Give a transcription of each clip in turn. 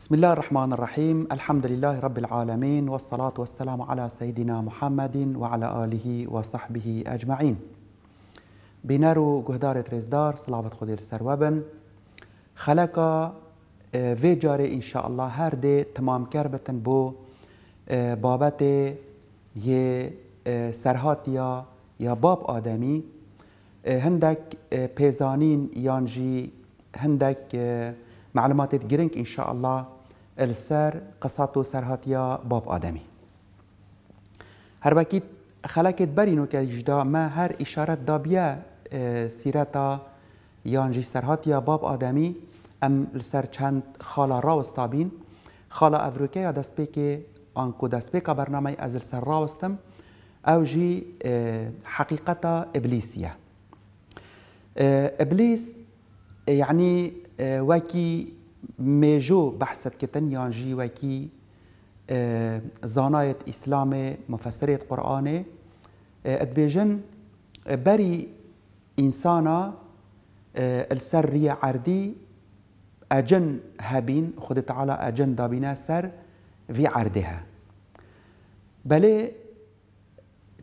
بسم الله الرحمن الرحيم الحمد لله رب العالمين والصلاة والسلام على سيدنا محمد وعلى آله وصحبه أجمعين بنارو جهدار رزدار سلاوت خدير سروابن خلقا في جاري إن شاء الله هر دي تمام كربة بو بابتي يه سرهاتيا يا باب آدمي هندك بيزانين يانجي هندك معلومات جرينك إن شاء الله السر قصاتو سر هاتيا باب آدمي هربكيت خلقت برينو كجدا ما هر إشارة دابية سيرتا يانجي سر هاتيا باب آدمي أم السر چند خالا راوستابين خالا أفروكيا دست بيكي أنكو دست بيكا برنامج از السر راوستم أو جي حقيقة إبليسية إبليس يعني آه، وكي ميجو بحثت كتن يانجي وكي ئیسلامێ آه، مەفەسرێت قورآانێ آه، ئەتبێژن بەری ئینسانە سەر ریە عردی ئەجن هەبین خودت تعالا ئەجن دابینە سەر وی عردێ هە بەلێ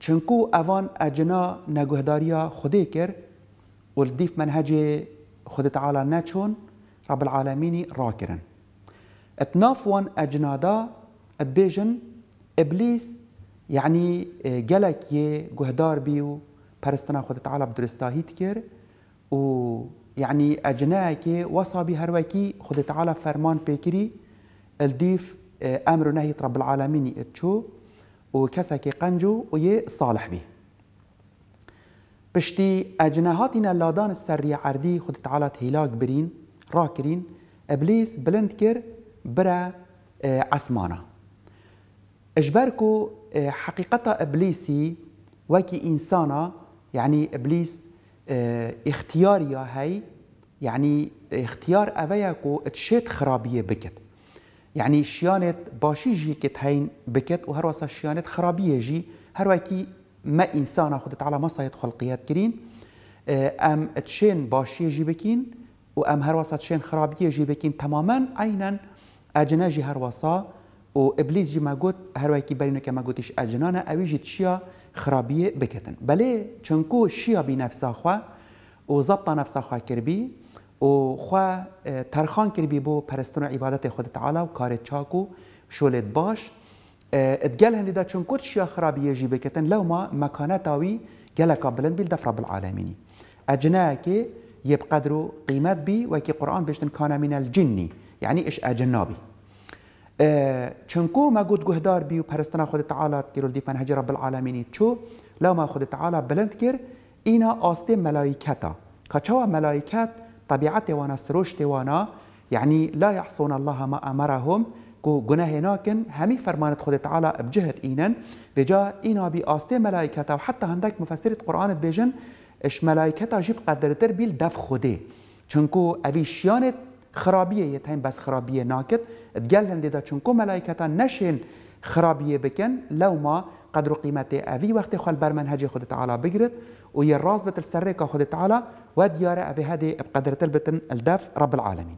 چونکو ئەوان ئەجنا نەگوهداریە خودێ کرد و دیف منهجێ خودت تعالا رب العالمين راكرا اتنافون اجنادا اتبيجن ابليس يعني آه، جلك يه جهدار بيو پرستنا خود تعالى بدرستاهي تكر و يعني اجناك وصابي هروكي خود تعالى فرمان بيكري الديف آه، امر نهي رب العالمين اتشو وكسك قنجو ويه صالح بيه بشتي اجناهاتنا لادان السرية عردي خود تعالى تهلاك برين راه كرين ابليس بلند كر برا آه، عسمانه اجباركو آه، حقيقه ابليسي وكي انسانه يعني ابليس آه، اختياريا هاي يعني اختيار أبيكو تشيت خرابية بكت يعني شيانت باشي جي كت هين بكت وهر شيانت خرابية جي هر ما إنسان خدت على مصايد خلقيات كرين أم تشين باشي جي بكين آه، و ام آه، هر خرابیه جی بکین تماما بکەین تەمامەن جی هر هەروەسا و ابلیس جی ما گوت هر وای که ما گوتش بەرینەکە مەگوتیش اوی جی چیا خرابیه بکتن بله چونکو شیا بی نفسا بینەفساخوا و زبطا زەبتا نەفساخوا کردبی و خوا تەرخان کردبی بو پەرستن و عبادت خود تعالا و کارێت چاک و شولێت باش ئەدگەل هەندێدا چونکوت شیا لو ما مکانه تاوی گلکا بلند بیل بالعالمینی بالعاالمینی ئەجنایەکی يبقدروا قيمات بي وكي قرآن بيشتن كان من الجني يعني إش أجنابي أه چنكو ما قد قهدار بي وبرستنا خود تعالى تكيرو الديفان منهج رب العالمين تشو لو ما خود تعالى بلند كير إنا آستي ملايكتا كتشوا ملايكات طبيعته وانا سروشته وانا يعني لا يحصون الله ما أمرهم كو قناه ناكن همي فرمانت خود تعالى بجهة إينا بجا إنا بي آستي ملايكتا وحتى هندك مفسرة قرآن بيجن اش ملائکتا جیب قدرتر بیل دف خوده چونکو اویشیانت خرابیه یه تایم بس خرابیه ناکت ادگل هنده دا چونکو ملائکتا نشین خرابیه بکن لو ما قدر و قیمت اوی وقت خوال برمنهج خود تعالی بگرد و یه راز بتل که خود تعالی و دیاره اوی هده بقدرتر بتن الدف رب العالمین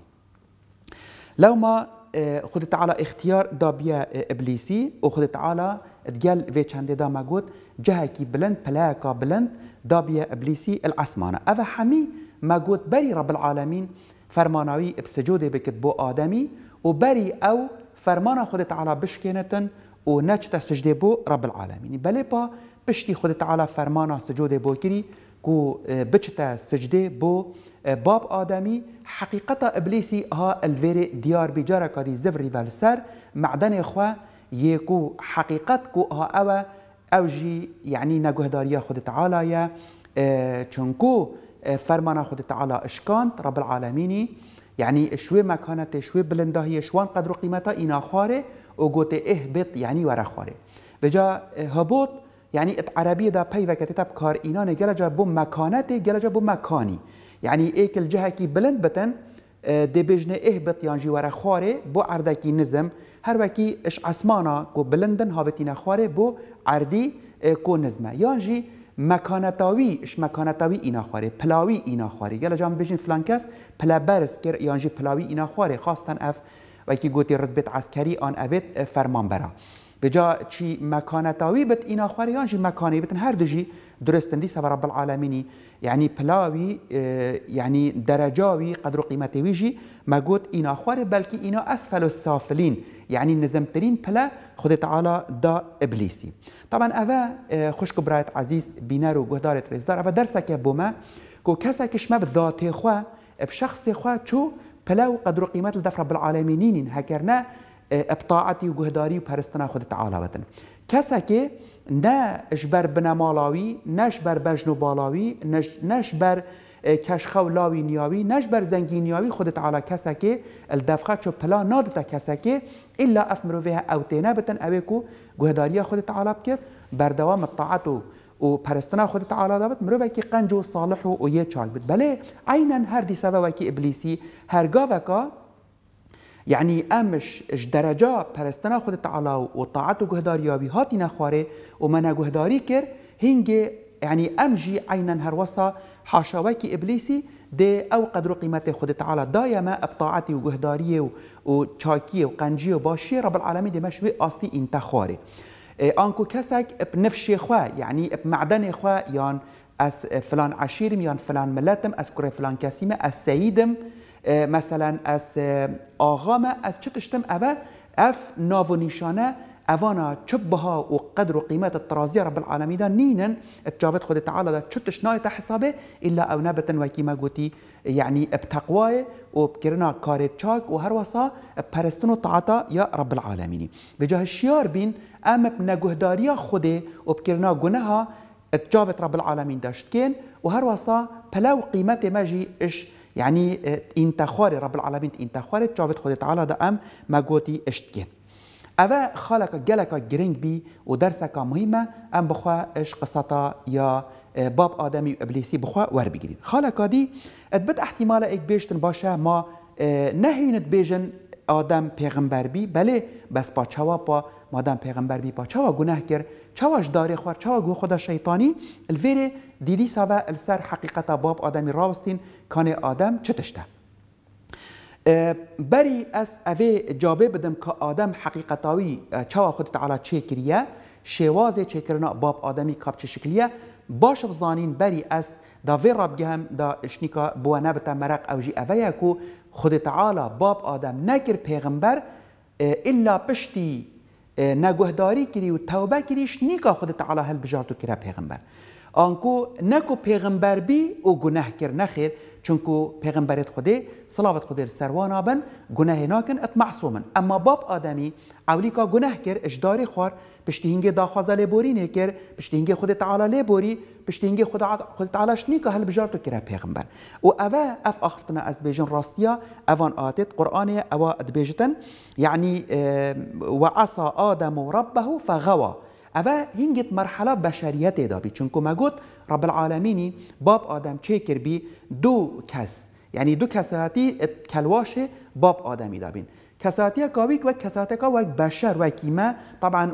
لو ما اه، خود تعالى اختيار دابيا اه، ابليسي وخد تعالى تقال في چنده دا مقود جهكي بلند بلاكا بلند دابيا إبليسي العسمانة أفا حمي ما قوت بري رب العالمين فرمانوي بسجودي بكتبو آدمي وبري أو فرمانا خود تعالى بشكينتن ونجت سجدي بو رب العالمين بلي با بشتي خود تعالى فرمانا سجودي بو كري كو آه، بشتا سجدي بو آه، باب آدمي حقيقة إبليسي ها الفيري ديار بجارة كادي زفري بالسر معدن إخوة يكو حقيقة كو ها أوا او یعنی نگهداری خود تعالی چونکو فرمان خود تعالی اشکاند رب العالمینی یعنی شوی مکانت شوی بلندهی شوان قدر و قیمت اینا خاره او گوت اهبط یعنی ورخواره خاره جا هبوت یعنی ات عربی دا پی وکتی تب کار اینان گلجا بو مکانت جا بو مکانی یعنی ایکل جهه کی بلند بتن دی بجنه اهبط یعنی ورخواره خاره بو عردکی نزم هر وکی اش اسمانا کو بلندن این خواره بو عردی کو نزمه یان مکانتاوی اش مکانتاوی اینا پلاوی اینا خواره گله جام بجین فلانکس پلا برس کر یان پلاوی اینا خواره خواستن اف وکی گوتی رتبت عسکری آن اوید فرمان برا جا چی مکانتاوی بت اینا خواره یان مکانی بتن هر دو درستندی سبب رب العالمين یعنی پلاوی اه، یعنی درجاوي قدر و ويجي ویجی ما گوت اینا خوار بلکه اینا اسفل السافلین یعنی نزمترین پلا خود تعالی دا ابلیسی طبعا اوه اه، خوشک برایت عزیز بینر و رزدار اوه درسك که بومه کو کسا کشمه بذاته خواه بشخص خوا چو پلا و قدر و قیمت رب العالمینین هکرنا اه، ابطاعتی و گهداری و پرستنا خود تعالی وطن که نەش بەر بنەماڵاوی نەش بەر بەژن و باڵاوی نەش بەر کەشخە و لاوی نیاوی نەش بەر زەنگی نیاوی خودت عالا کەسەکێ دەفخە چۆ پلا نادتە کەسەکێ ئللا ئەف مرۆڤێ ئەو تێنە بتن ئەوێک و گوهداریە خودت عالا بکرد بەردەوا متەعات و و پەرستنا خودت عالا دەبت مرۆڤێکی قەنج و ساڵح و یە چاک بت بەلێ عینەن هەردی سەبەوەکی ئبلیسی هەرگاوەکە يعني امش اش درجه پرستنا خود تعالى و طاعت و گهداریابی هاتینا نخواري و منا گهداری كر هنگه يعني امجي عينا هروسا حاشاوك ابليسي دي او قدر قيمت خود تعالى دائما و و و چاكي و قنجي و باشي رب العالمين دي مشوي اصلي انتخواري خاري اه، انكو كسك نفش خواه يعني اب معدن خواه يعني از اه، فلان عشیرم يان فلان ملتم از کره فلان کسیم از سیدم آه، مثلا از آه، آغام از چه تشتم اوه اف ناو نشانه اوانا چبها و قدر و قیمت ترازی رب العالمين دا نینن تجاوت خود تعالى دا تشتش نايت حسابه إلا أو نابتا وكيما قوتي يعني بتقوى و بکرنا کار چاک و پرستن و طاعتا يا رب العالمين بجاه الشيار بين أما بنجهداريا خود و بکرنا گناها تجاوت رب العالمين داشت کن و هروسا بلاو قیمت ماجي إش يعني این اه، تخوار رب العالمين این تخوار چاوت خود تعالى ده ام ما اشت اشتكي اوه خالك جلك جرينج بي ودرسك مهمه ام بخوا اش قصتا يا اه، باب آدمي وابليسي ابلیسی بخوا ور بگیرین خالك دی ادبت احتمال ایک بیشتن باشه ما اه، نهينت بيجن آدم پیغمبر بی بله بس با چوا با مادم پیغمبر بی با چوا گناه کرد چواش داره خور چوا گو خدا شیطانی الویر دیدی سوا السر حقیقتا باب آدمی راستین کان آدم چه تشته بری از اوه جابه بدم که آدم حقیقتاوی چوا خود تعالی چه کریه شواز چه کرنا باب آدمی کاب چه شکلیه باش بزانین بری از دا وی راب گهم دا شنیکا بو نبتا مرق او جی اوه کو خود تعالی باب آدم نکر پیغمبر الا پشتی نگهداری کری و توبه کریش نیکا خود تعالی هل بجاتو کرا پیغمبر آنکو نکو پیغمبر بی او گناه کر نخیر چونکو پیغمبرت خودی صلوات خودی سروان آبن گناه ناکن ات معصومن اما باب آدمی اولیکا گناه کر اجداری خور پشتینگ داخوازه لبوری نکر پشتینگ خود تعالی لبوری پشتینگ خود, خود تعالی شنی که هل بجار تو پیغمبر و اوه اف اخفتنا از بیجن راستیا اوان آتت قرآن اوه ادبیجتن یعنی يعني اه، وعصا آدم و ربه فغوا ئەوە هینگت مەرحەلا چون که چونکو رب العالمینی باب آدم کر بی دو کس یعنی دو کساتی کلواش باب ئادەمی دابین. کەساتیە کاویک وەک کەساتەکە وەک بشر و طبعاان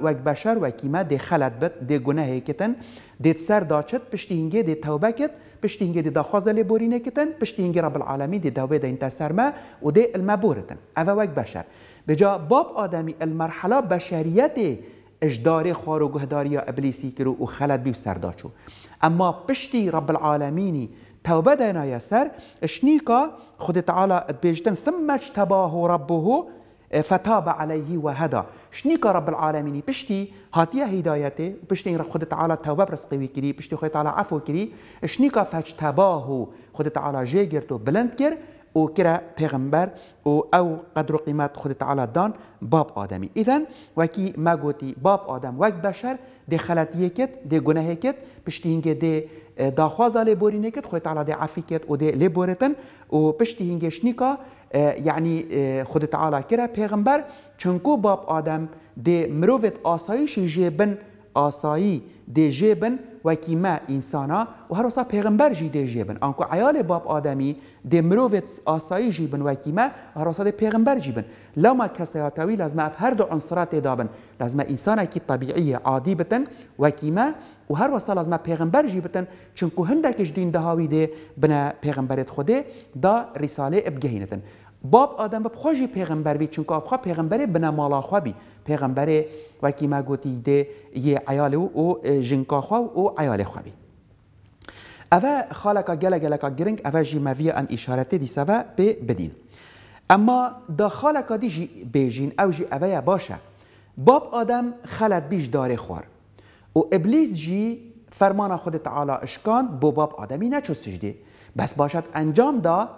وەک دی و دێ خەلت بێت دێگونەهەیەکتن دێت سەر داچت پشتینگێ دێ تەوبەکت پشتینگێ دی کتن لێ بۆرینەکتن رب العالمین دی داوێ دەینتە ما و المبورتن ئەلمەبورتن او وک بشر بجا باب آدمی مرحله بشریتی اجداري خوار و گهداری ابليسي كرو و خلد بيو سرداشو اما پشتی رب العالميني توبه دينا يا سر اشنيكا خود تعالى اتبجدن ثم اجتباه ربه اه، فتاب عليه وهدى شنيك رب العالمين بشتي هاتيا هدايته بشتي رب خد تعالى توبة برسقي وكري بشتي خد تعالى عفو كري شنيك فاجتباه خد تعالى جيجرتو بلندكر كر و کرا پیغمبر و او قدر و قیمت خود تعالی دان باب آدمی اذا وکی ما گوتی باب آدم وک بشر ده خلطیه کت ده گناه کت پشتینگه ده داخوازا لبورینه کت خود تعالی ده عفی کت و ده لبورتن و پشتینگه شنیکا یعنی خود تعالی کرا پیغمبر چونکو باب آدم ده مروفت آسایش جبن آسایی دیجه بن وکی ما انسانا و هر وسا پیغمبر جی دیجه بن آنکو عیال باب آدمی دی مروفت آسایی جی بن وکی ما هر وسا دی پیغمبر جی بن لما کسیاتوی لازم اف هر دو عنصرات دا بن لازم انسانا کی طبیعی عادی بتن وکی ما و هر وسا لازم پیغمبر جی بتن چونکو هندکش دین دهاوی دی بنا پیغمبرت خوده دا رساله ابگهینتن باب آدم به خوشی پیغمبر بی که که پیغمبر بنا مالا بی پیغمبر وکی ما گوتی ده یه عیال و او جنکا خو و او عیال خو بی اوه خالکا گل گلکا گرنگ اوه جی مویه ام اشارت دی سوا به بدین اما دا خالکا دی جی بیجین او جی اوه باشه باب آدم خلد بیش داره خور. او ابلیس جی فرمان خود تعالی اشکان بو باب آدمی نچو سجده بس باشد انجام دا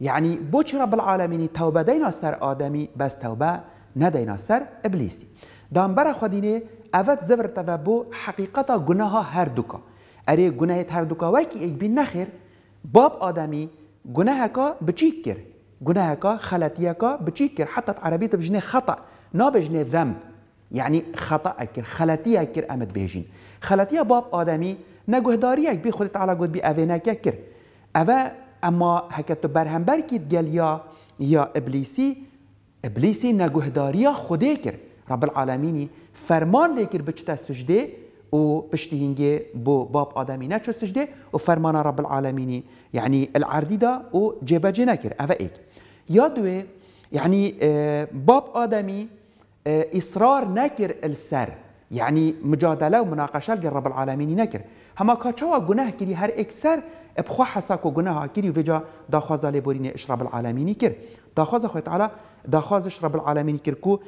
يعني بوش رب العالمين توبه دينا سر آدمي بس توبه ندينا سر إبليسي دام برا خدينه اوت زبر تبو حقيقه گناه هر دوكا اري گناه هر دوكا وكي اي بي نخير باب آدمي گناه كا بچيكر گناه كا خلطيه كا بچيكر حتى عربيه بجنه خطا نابجنه ذنب يعني خطا اكر خلطيه اكر امد بيجين خلطيه باب آدمي نگهداري اك بي خدت على گوت بي اوينه كر اوا اما هکتو برهم بركيت گل یا یا ابلیسی ابلیسی نگهداریا خودی کرد رب العالمینی فرمان لیکر بچتا سجده و بشتهنجي بو باب آدمي ناتشو سجده و فرمان رب العالمين يعني العردي دا و جيبا جناكر أفا إيك دوي يعني باب آدمي اه، إصرار ناكر السر يعني مجادلة ومناقشة لرب العالمين ناكر هما كاتشوا جناه كري هر إكسر بخوا حسا کو گناه کری وجا دا خوازا لبورین اشرب العالمین کر دا خوازا خو تعالی دا خواز اشرب العالمین کر کو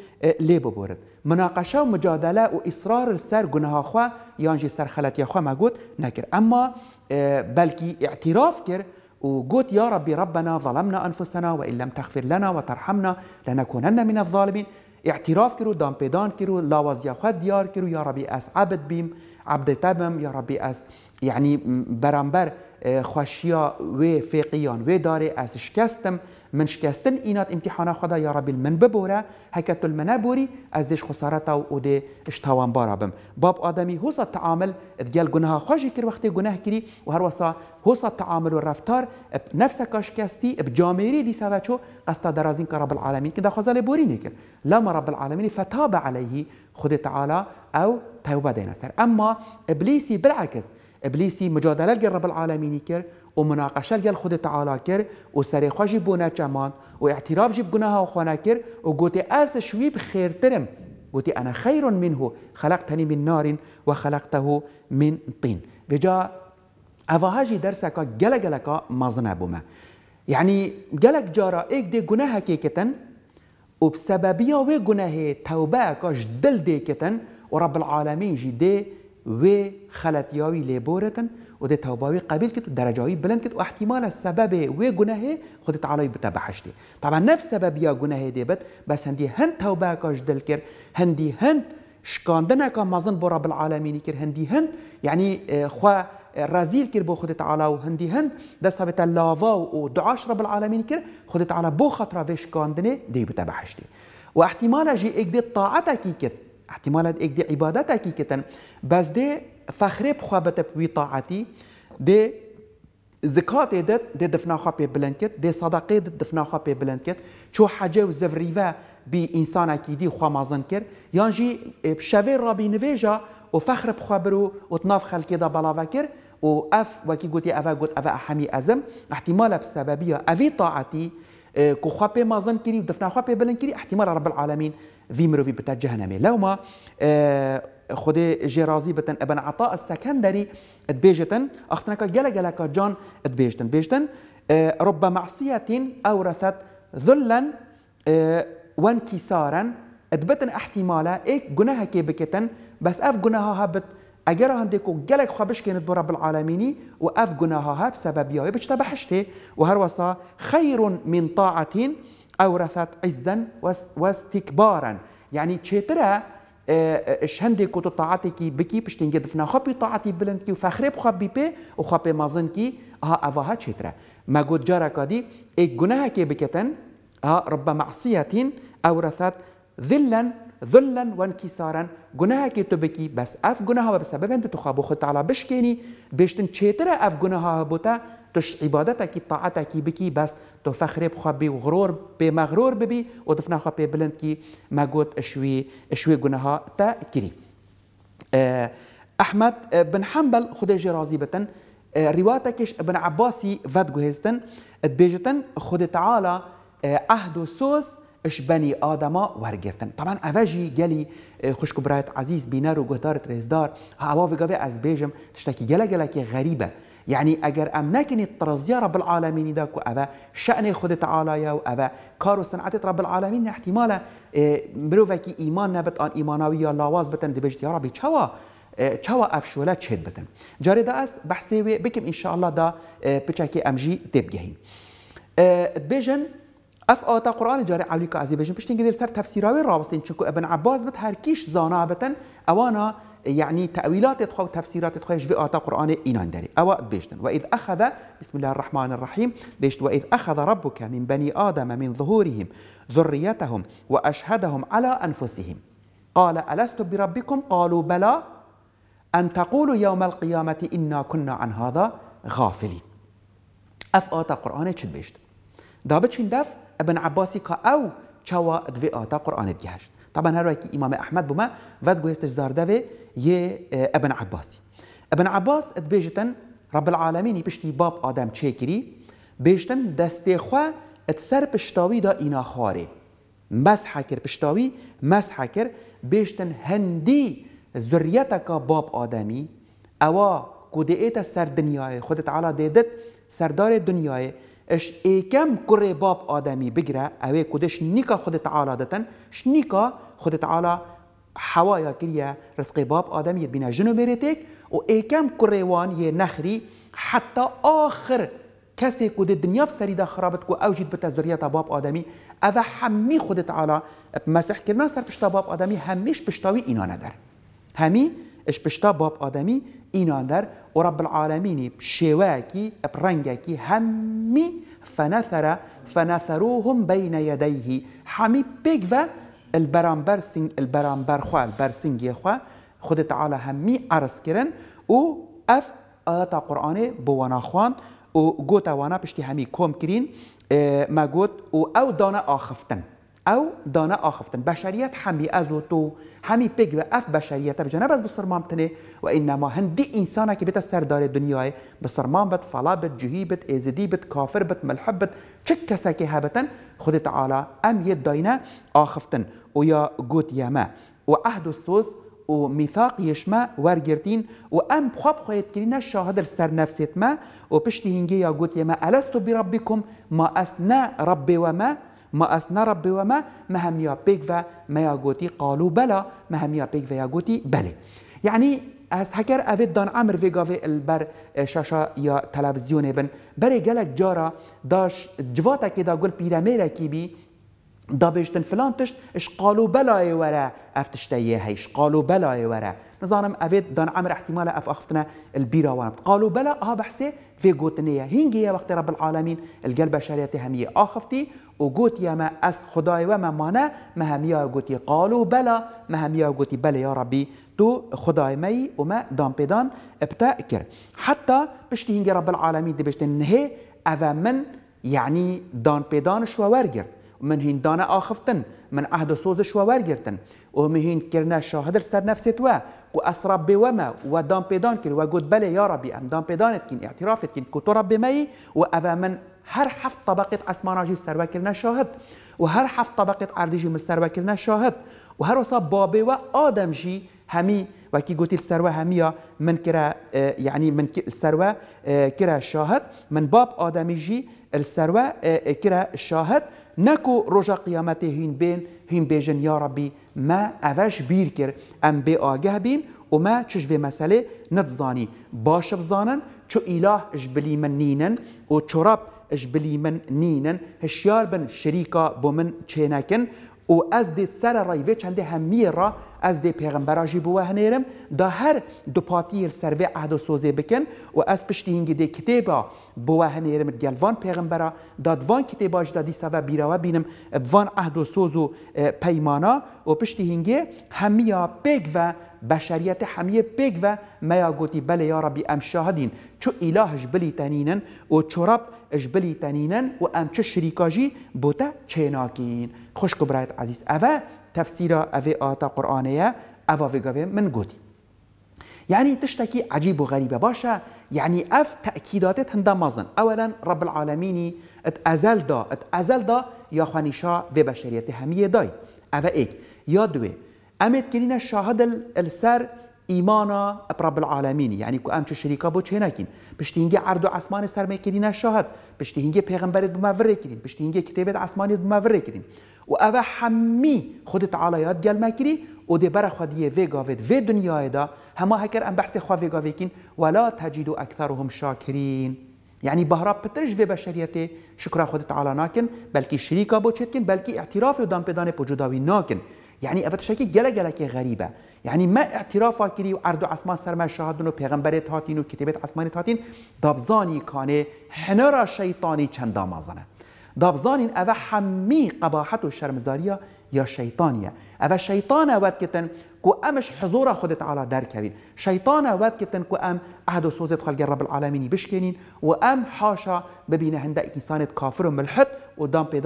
لی ببورد مناقشه و مجادله و اصرار سر گناه خو یان جی سر خلطی خو گوت نکر اما اه، بلکی اعتراف کر و وقلت يا ربي ربنا ظلمنا أنفسنا وإن لم تغفر لنا وترحمنا لنكونن من الظالمين اعتراف كرو دام بيدان كرو لا وزيا خد ديار كرو يا ربي أس عبد بيم عبد تبم يا ربي أس يعني برامبر اه، خوشیا و فقیان و داره از شکستم من شکستن اینات امتحانا خدا يا رب من ببوره هکت المنا بوری از دش خسارتا و ده اشتاوان بارابم باب آدمی هوسا تعامل ادگل گناه خوشي کر وقتی گناه کری و هر وسا هوسا تعامل و رفتار اب نفس کاشکستی اب جامعی دی سوا چو قصد درازین که رب العالمین که دا خزال بوری نکر لما رب العالمین فتاب علیه خود تعالی او توبه دینه سر اما ابلیسی بالعكس ابلیسی مجادله گل رب العالمين کر و مناقشه گل خود تعالی کر و سر خوش بونه چمان و اعتراف جب گناه خوانه کر و گوت از شویب خیرترم أنا خير منه خلقتني من نار وخلقته من طين بجا أفهاجي درسك جلق لك مظنبما يعني جلق جارا إيك دي جناها كيكتن وبسببية وي جناه توباكا جدل ديكتن ورب العالمين جدي و خلطیاوی لیبور کن و ده توباوی قبیل کت و درجاوی بلند کت و احتمال سبب و گناه خود تعالی بتا بحشته طبعا نفس سبب یا گناه ده بد بس هندی هند توبه کاش دل کر هندی هند شکاندن که مزن برا رب کر هندی هند یعنی اه، خوا اه، رازیل کر بو خود تعالی و هندی هند دست بتا لاوا و دعاش رب العالمین کر خود تعالی بو خطر و شکاندنه ده بتا بحشته و احتمال جی طاعتا کی کت احتمالات ایک دی عبادت کی کتن بس دی فخر بخوابت وی طاعتی دی زکات دت دی دفنا خوا پی بلند کت دی صدقه دت دفنا خوا پی بلند کت چو حجه و زفریوه بی انسان کی دی خوا مازن کر یان جی شوی رابی نویجا و فخر بخوابرو و تناف خلکی دا بلا وکر و اف وکی گوتی اوا گوت اوا احمي ازم احتمال بسببيه اوی طاعتی إيه، كو خوابي بي مازن كيري ودفنا بي بلن كيري احتمال رب العالمين في مروفي بتا جهنمي لو لوما إيه، خودي رازي بتن ابن عطاء السكندري تبيجتن اختنا كا جلا جلا كا جون تبيجتن بيجتن رب معصية أورثت ذلا إيه، وانكسارا اتبتن احتمالا ايك جناها كي بكتن بس اف جناها هبت اگر هندکو گلک خوابش کنید برا بالعالمینی و اف گناها ها بسبب یاوی بچتا بحشته و هر وصا خیر من طاعتین اورثت عزا واستكبارا يعني چتره اه، اش هندي كو طاعتي كي بكي باش تنقد فينا خوابی طاعتي بلند كي وفخرب خبي بي خواب مازن کی ها افاها چتره ما قد جارا كادي اي گناه كي بكتن ها رب معصيه اورثت ذلا ذلا وانكسارا گناهك تبكي بس اف گناها بسبب انت تخابو خد تعالى بشكيني بيشتن چيتر اف گناها بوتا تش عبادتك طاعتك بكي بس تو فخر بخبي وغرور بمغرور ببي وتفنا خبي بلند كي ما قوت شوي شوي گناها تا كري اه، احمد بن حنبل خديجه راضي بتن اه، رواتكش ابن عباسي فات جهزتن بيجتن خد تعالى اه، عهد سوس اش بني آدما ورگرتن طبعا اواجي گلی اه، خوش کبرایت عزیز بینر و گهدارت رزدار ها اواف گاوی از بیجم تشتاكي گلا گلا كي غريبة يعني اگر ام ناكني الترزية رب العالمين داك و اوا شأن خود تعالى يا اوا كارو صنعت رب العالمين احتمالا كي ايمان اه، نبت ان ايماناوية لاواز بتن دبجت يا ربي چوا اه، چوا افشولا چهد بتن جاري دا اس بحثي بكم ان شاء الله دا بچاكي امجي تبجهين دبجن اف آتا قرآن جاري علی که ازی بجن پشتین گدیر سر تفسیراوی شكو ابن عباس بت هر کیش زانا بتن اوانا يعني تأويلات تخو تفسيرات تخو في آتا قرآن إنان داري أو بيشتن وإذ أخذ بسم الله الرحمن الرحيم بيشت وإذ أخذ ربك من بني آدم من ظهورهم ذريتهم وأشهدهم على أنفسهم قال ألست بربكم قالوا بلى أن تقولوا يوم القيامة إنا كنا عن هذا غافلين أف آتا قرآن شد بيشت دابت دف داف ابن عباسی که او چوا دوی آتا قرآن گهشت طبعا هر که امام احمد بومه ود گویستش و یه ابن عباسی ابن عباس ادبیجتن رب العالمینی پشتی باب آدم چه کری بیجتن دسته خواه سر پشتاوی دا اینا خاره مسحکر پشتاوی مسحکر بیشتن هندی ذریت کا باب آدمی اوا کودیت سر دنیای خودت علا دیدت سردار دنیای اش ایکم کره باب آدمی بگیره اوه کدش نیکا خود تعالی دتن ش نیکا خود تعالی حوایا کریه رزق باب آدمی بین جنو بریتک و ایکم کره وان یه نخری حتی آخر کسی کد دنیا بسری دا خرابت کو اوجید بتا ذریات باب آدمی او همی خود تعالی مسح کردن سر پشتا باب آدمی همیش پشتاوی اینا ندار همی اش پشتا باب آدمی اینان در و رب العالمینی شێواکی ڕەنگێکی فنثر فنثروهم فەنەثەروهم بەینە یەدەیهی هەمی پێکڤە البەرامبەر سنگ البەرامبەر خوا البر سنگی خوا خودت تعالی هەممی عرزکردن و اف ئاەتا قورآانێ بوانا خوان و وانا پشتی هەمی کۆم کرین آه، ما گوت و او دانە آخفتن او دانه آخفتن بشریت همی از و تو همی پیگ و اف بشریت بجنه بس بسرمان بتنه و انما هندی انسانه که بیت سردار دنیای بسرمان بت فلا بت جهی بت ازدی بت کافر بت ملحب بت چه کسا که هبتن خود تعالی ام یه داینه آخفتن او یا گوت یما و عهد و سوز و میثاق یشما ورگرتين و ام خواب خواهید كرينا شاهدر سر نفسیت ما و پشتی هنگی يا گوت یما ألستو بربكم ما أسنا ربي وما ما اسنا ربي وما ما هم يا بيك و ما يا غوتي قالوا بلا ما هم يا بيك و يا غوتي بلا يعني از هكر اوید دان امر ویگاوی البر آه، شاشا یا تلویزیون بن بری گلک جارا داش جواتا که دا گل پیرمیره کی بی دا بشتن فلان تشت اش قالو بلای وره افتشتیه هیش قالو بلای وره نظانم اوید دان امر احتمال اف اخفتنا البیرا وانم قالو بلا ها بحثه في قوتنية هينجية وقت رب العالمين القلب بشرية همية آخفتي يا ما أس خداي وما مانا ما همية قوتي قالوا بلا ما همية قوتي بلا يا ربي تو خداي مي وما دام بيدان ابتأكر حتى بشتي هينجي رب العالمين دي بشتي نهي أفا من يعني دان بيدان شوى ورقر من هندانة آخفتن من عهد صوز شوى ورقرتن ومهين كرنا شاهدر سر نفسي توا كو أسرب بوما ودام بيدان كل وجود بلا يا ربي أم دام بيدان كين اعترافت كين كتو بمي مي وأفا من هر حفت طبقة أسماناجي سر وكرنا شاهد وهر حفت طبقة عرديجي من سر وكرنا شاهد وهر وصاب بابي وآدم جي همي وكي قلت السروة همية من كرا آه، يعني من السروة آه، كرا الشاهد من باب آدمي جي السروة آه، كرا الشاهد نكو رجا قيامته بين هم بیجن یا ربی ما اوش بیر کر ام بی آگه بین و ما چش به مسئله زانی. باش بزانن چو ایله اش بلی من نینن و چراب اش بلی من نینن هشیار بن شریکا بومن من چینکن او از دید سر رای وی چنده همیه را از دی پیغمبرا جی بو هنیرم دا هر دو پاتی سر و عهد و سوزه بکن و از پشتی هنگی دی کتیبا بو هنیرم گلوان پیغمبرا داد وان کتیبا جدا دی سوا بیراوا بینم وان عهد و سوز و پیمانا و پشتی هنگی همیا پیگ و بشریت حمية بيك و ما يقولي بله يا ربي ام شاهدين شو إله جبلي تنینن و شو رب جبلي تنینن و ام شو شريكاجي بوتا چیناکین خوش کبرایت عزيز أفا تفسيرا أفا آتا قرآنیه اوه وگوه من قوتي يعني تشتكي عجيب وغريبة باشا يعني أف تأكيدات تندمزن أولا رب العالمين اتأزل دا اتأزل دا يا خانيشا في حمية داي أفا إيك يا دوي امت کنینا شاهد السر ایمانا رب العالمین یعنی کو امچ شریکا بو چنکین بشتینگی عرض و اسمان سر مکنینا شاهد بشتینگی پیغمبرت بما ورکین بشتینگی کتابت اسمانی بما ورکین و او حمی خود تعالی یاد گل مکری و دی بر خدیه وی گاوت وی دنیا دا هما هکر ام بحث خو وی گاوکین ولا هم اكثرهم شاكرين يعني بهرا بترج و بشريته شكرا خود تعالى ناكن بلكي شریکا بو کن. بلکی اعتراف دام بدانه بوجوداوی ناکن يعني ئەە شەکی گەلەگەلەکی غەریبە یعنی مە اعترافا کردی و ئەردو ئەسمان سەرمە شاهدن و پێغمبەرێت هاتین و کتێبێت ئەسمانی هاتین دابزانی کانێ هەنەرا شەیتانی چەندا مازانە دابزانین ئەوە هەممی قەباحەت يا شەرمزاریە یا شەیتانە ئەوە كو أمش کو ئەمش حزۆرە خودت علا دەرکەوین شەیتانە وەتکردن کو ئەم ئەهد و سۆزێت خلق رب العالمینی بشکێنین و حاشا ببینە هەندە ئینسانێت كافر و ودام و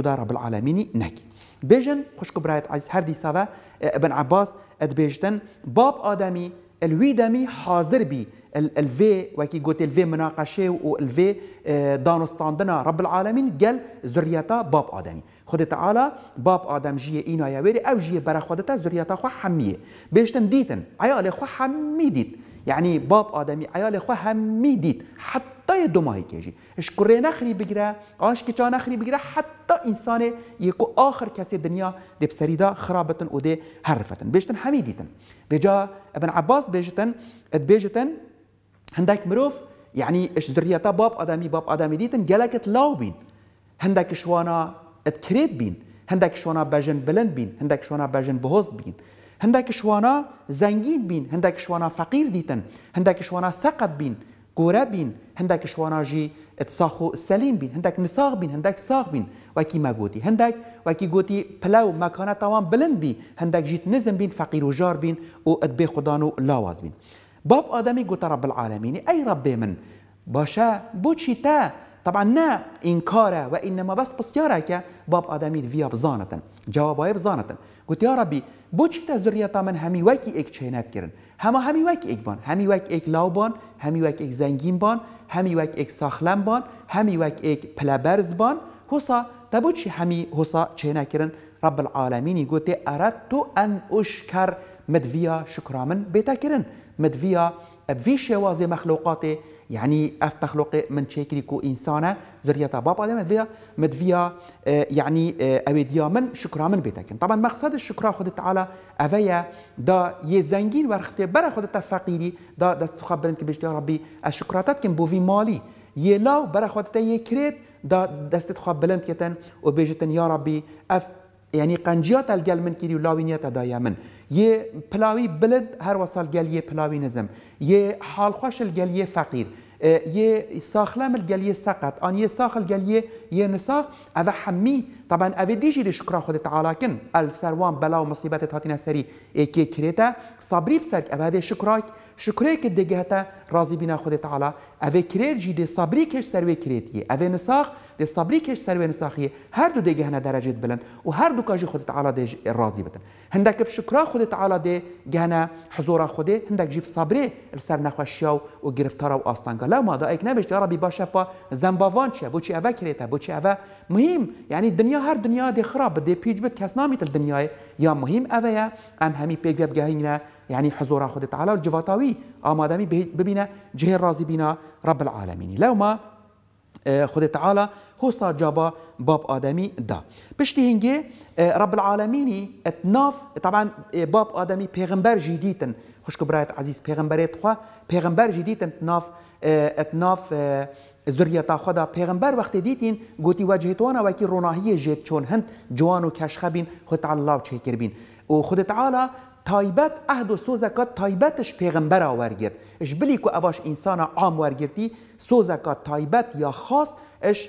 دام رب العالمين ڕەب بيجن خشك برايت عز هردي سوا آه، ابن عباس بيجتن باب آدمي الوي دمي حاضر بي الفي وكي قلت الفي مناقشه و والفي آه، دانستاندنا رب العالمين قال زريتا باب آدمي خود تعالى باب آدم جيه يا ويري او جيه برا خودتا زريتا خو حميه بيشتن ديتن عيالي خو حمی يعني باب ادمي عيالي خو حمی حتى حتی دو ماهی کیجی اش کره نخری بگیره آنش که چا نخری بگیره حتی انسان یکو آخر کسی دنیا دب سریدا خرابتن و ده حرفتن بیشتن همی دیتن بجا ابن عباس بیشتن اد بیشتن هندک مروف يعني اش ذريتا باب ادمي باب ادمي ديتن جلكت لاو بين هندك شوانا اتكريت بين هندك شوانا باجن بلند بين هندك شوانا باجن بهوز بين هندك شوانا زنگين بين هندك شوانا فقير ديتن هندك شوانا سقط بين قورا بين هەندێک شواناژی ئەساخ و سەلیم بین هندک نساغ بین هندک ساغ بین وەکی هندک هەندێک کی گوتی پلاو مکانه تاوان بلند بی هندک جیت نزم بین فقیر و بین و ادبي بێ لاواز بین باب آدمی گوتە رب العالمینی ای رب من باشا بۆچی تا طبعا نه انكاره وانما بس بصيارك باب ادمي فيا بزانه جواباي بزانه قلت يا ربي بوشي تا زريتا من همي واكي اك هەما هەمیوەک ئەیکبان یک همی لاوبان هەمیوەک اک ساخلم همی وک ساخلەمبان اک پلابرز بان، هۆسا دە بۆچی حسا چه چێنەکردن رب العالمینی گوته ارد تو ان اشکر مدویا شکرا من بێتەکردن مدویا ئەڤی شێوازێ مخلوقاته، يعني اف مخلوق من شكركو انسانا ذريه بابا مدفيا مدفيا آه، يعني آه، ديا من شكرا من بيتك طبعا مقصد الشكر خد تعالى افيا دا يزنجين ورختي برا خد فقيري دا دستخبرن كبشت يا ربي الشكراتات كم بوفي مالي يلاو برا خد يكريت دا دست بلند كتن وبيجتن يا ربي اف يعني قنجيات الجل من كيري ولاوينيات دايا من ی پلاوی بلد هر وصل گلیه پلاوی نزم یه حال خوش گلیه فقیر اه، یه ساخلم گلیه سقط آن یه ساخل گلیه یه نساخ اوه حمی طبعا اوه دیجی دی شکرا خود تعالی کن السروان بلا و مصیبت تاتینا سری ایکی کریتا صبری بسرک اوه دی شکراک شکره که دیگه هتا راضی بینا خود تعالی اوه کرید جی ده صبری کش سر و کریدیه اوه نساخ ده صبری کش سر و نساخیه هر دو دیگه هنه درجه بلند و هر دو کاجی خود تعالی ده راضی بتن هندک بشکرا خود تعالی ده گهنه حضور خود هندک جیب صبری سر نخوشیاو و گرفتارا و آستانگا لا ما دا ایک نبشت ربی باشه پا زنباوان چه بو چی اوه کریتا بو چی اوه مهم يعني الدنيا هر دنیا دي خراب دي دێ پێج بێت کەس نامیت دنیای يا مهم همي بيج هەمی پێگەبگەهینە يعني حزور خودت على الجفاتاوي ام ادمي ببينا جه رازي بينا رب العالمين لو ما اه، خودت تعالى هو صار جابا باب آدمي دا بشتي هنجي اه، رب العالمين اتناف طبعا اه، باب آدمي بيغمبر جديد خوش كبرات عزيز پیغمبرات خوا پیغمبر جديدا اتناف اتناف زوریا تا خدا پیغمبر وقت دیدین گوتی وجهتوانا وکی روناهی جیت چون هند جوان و کشخبین خود الله چه کربین او خود تعالی تایبت عهد و سۆزەکەات تایبەتش پێغمبەرا وەرگرت اش بلی و ئەواش ئینسانە ئام وەرگرتی سوزکات تایبت یا خاص اش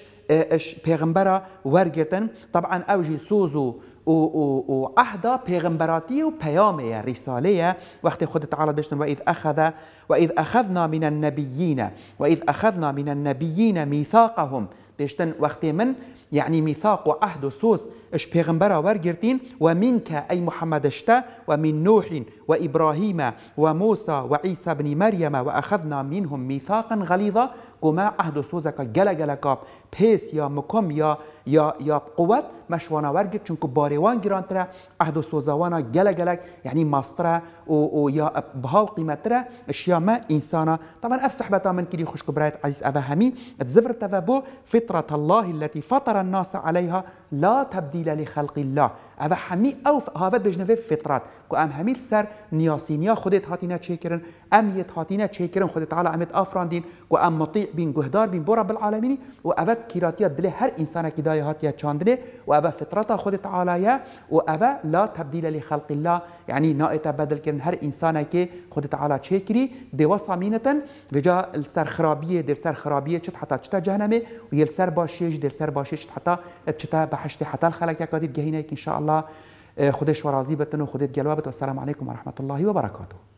پێغمبەرە وەرگتن طبعاان طبعا اوجی سوزو و, و, و عهدا پیغمبراتی و پیام رساله وقتی خود تعالی بشن و اذ اخذ و اذ اخذنا من النبیین و اذ اخذنا من النبیین میثاقهم بشتن وقتی من يعني ميثاق وعهد وصوص اش پیغمبر آور ومنك اي محمد اشتا ومن نوح وابراهيم وموسى وعيسى بن مريم واخذنا منهم ميثاقا غليظا قما عهد سوزك جلا جلا كاب بيس يا مكم يا يا يا قوة مشوانا ورقت چونكو باريوان جران ترى عهد سوزوانا جلا جلا يعني ماسترا و, و يا بهاو قيمترا اشياء ما انسانا طبعا اف صحبة من كلي خشكو برايت عزيز افهمي تزفر تفابو فطرة الله التي فطر الناس عليها لا تبديل لخلق الله ابا حمي او هافت بجنبه فطرات كو ام هميل سر يا خودت هاتينا تشيكرن ام يت هاتينا تشيكرن خودت تعالى امت افراندين كو ام مطيع بين گهدار بين بورا بالعالمين و اوه کیراتیت دل هر انسانا كدايا هاتيا هاتیه چاندنه و اوه فطرت خود تعالیه و اوه لا تبديل لخلق الله يعني نائتا بدل كرن هر انسانا كي خود تعالى چه دي دوا سامینتن و جا السر خرابية دي السر خرابية چت حتى چتا جهنمي و یل سر باشیش در باشيش حتى حتا چتا بحشت حتا الخلق کادید جهينيك ان شاء الله خدش ورازي بتنو خدت جلوابت والسلام عليكم ورحمة الله وبركاته